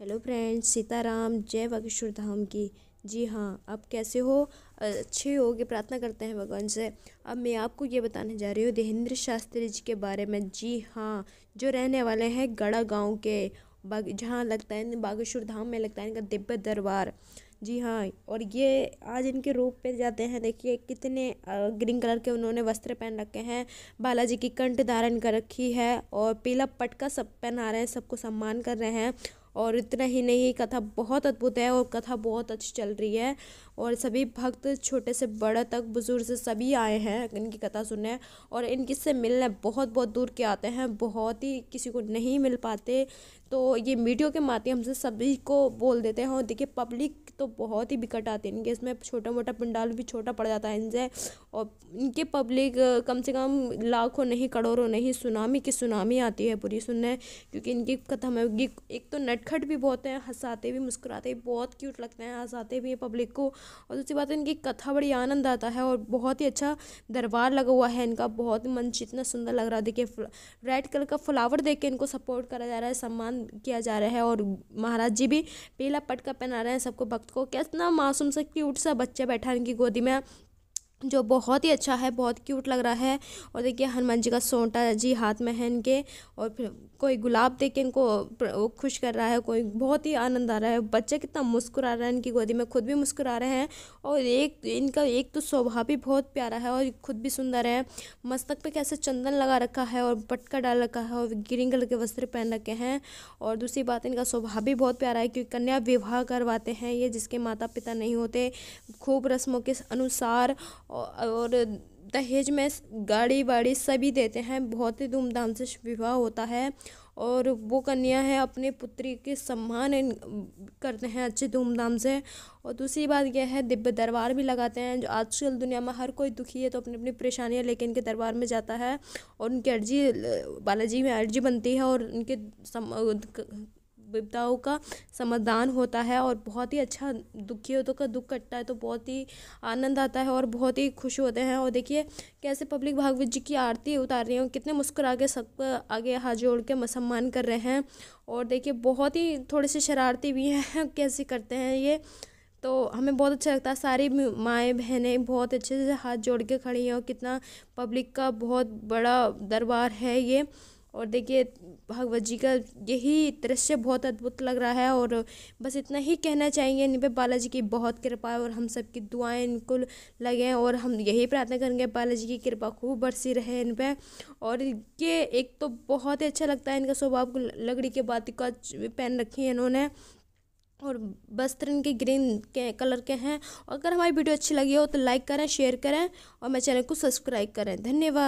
hello friends Sitaram जय बागेश्वर धाम की जी हाँ आप कैसे हो अच्छे गए प्रार्थना करते हैं भगवान से अब मैं आपको ये बताने जा रही हूँ देहेंद्र शास्त्री जी के बारे में जी हाँ जो रहने वाले हैं गड़ा गांव के बाग जहाँ लगता है बागेश्वर धाम में लगता है इनका दिव्य दरबार जी हाँ और ये आज इनके रूप पे जाते हैं देखिए कितने ग्रीन कलर के उन्होंने वस्त्र पहन रखे हैं बालाजी की कंठ धारण कर रखी है और पीला पटका सब पहना रहे हैं सबको सम्मान कर रहे हैं और इतना ही नहीं कथा बहुत अद्भुत है और कथा बहुत अच्छी चल रही है और सभी भक्त छोटे से बड़े तक बुज़ुर्ग से सभी आए हैं इनकी कथा सुनने और इनकी से मिलने बहुत बहुत दूर के आते हैं बहुत ही किसी को नहीं मिल पाते तो ये मीडियो के माध्यम से सभी को बोल देते हैं और देखिए पब्लिक तो बहुत ही बिकट आती है इनके इसमें छोटा मोटा पंडाल भी छोटा पड़ जाता है इनसे और इनके पब्लिक कम से कम लाखों नहीं करोड़ों नहीं सुनामी की सुनामी आती है पूरी सुनने क्योंकि इनकी कथा में एक तो नट नटखट भी बहुत हैं हंसाते भी मुस्कुराते भी बहुत क्यूट लगते हैं हंसाते भी हैं पब्लिक को और दूसरी बात इनकी कथा बड़ी आनंद आता है और बहुत ही अच्छा दरबार लगा हुआ है इनका बहुत मंच इतना सुंदर लग रहा है देखिए रेड कलर का फ्लावर देख के इनको सपोर्ट करा जा रहा है सम्मान किया जा रहा है और महाराज जी भी पीला पटका पहना रहे हैं सबको भक्त को कितना मासूम सा क्यूट सा बच्चा बैठा है इनकी गोदी में जो बहुत ही अच्छा है बहुत क्यूट लग रहा है और देखिए हनुमान जी का सोंटा जी हाथ में है इनके और फिर कोई गुलाब देख के इनको खुश कर रहा है कोई बहुत ही आनंद आ रहा है बच्चे कितना मुस्कुरा रहा है इनकी गोदी में खुद भी मुस्कुरा रहे हैं और एक इनका एक तो स्वभाव भी बहुत प्यारा है और खुद भी सुंदर है मस्तक पे कैसे चंदन लगा रखा है और पटका डाल रखा है और ग्रीन कलर के वस्त्र पहन रखे हैं और दूसरी बात इनका स्वभाव भी बहुत प्यारा है क्योंकि कन्या विवाह करवाते हैं ये जिसके माता पिता नहीं होते खूब रस्मों के अनुसार और दहेज में गाड़ी वाड़ी सभी देते हैं बहुत ही धूमधाम से विवाह होता है और वो कन्या है अपने पुत्री के सम्मान करते हैं अच्छे धूमधाम से और दूसरी बात यह है दिव्य दरबार भी लगाते हैं जो आजकल दुनिया में हर कोई दुखी है तो अपनी अपनी परेशानियाँ लेकर इनके दरबार में जाता है और उनकी अर्जी बालाजी में अर्जी बनती है और उनके सम विपदाओं का समाधान होता है और बहुत ही अच्छा दुखी होता का दुख कटता है तो बहुत ही आनंद आता है और बहुत ही खुश होते हैं और देखिए कैसे पब्लिक भागवत जी की आरती उतार रही हैं कितने मुस्कुरा के सब आगे हाथ जोड़ के सम्मान कर रहे हैं और देखिए बहुत ही थोड़े से शरारती भी हैं कैसे करते हैं ये तो हमें बहुत अच्छा लगता है सारी माएँ बहनें बहुत अच्छे से हाथ जोड़ के खड़ी हैं और कितना पब्लिक का बहुत बड़ा दरबार है ये और देखिए भगवत जी का यही दृश्य बहुत अद्भुत लग रहा है और बस इतना ही कहना चाहेंगे इन पर बालाजी की बहुत कृपा है और हम सब की दुआएं इनको लगें और हम यही प्रार्थना करेंगे बालाजी की कृपा खूब बरसी रहे इन पर और ये एक तो बहुत ही अच्छा लगता है इनका स्वभाव को लकड़ी के बाती का पहन रखी है इन्होंने और वस्त्र इनके ग्रीन के कलर के हैं अगर हमारी वीडियो अच्छी लगी हो तो लाइक करें शेयर करें और मेरे चैनल को सब्सक्राइब करें धन्यवाद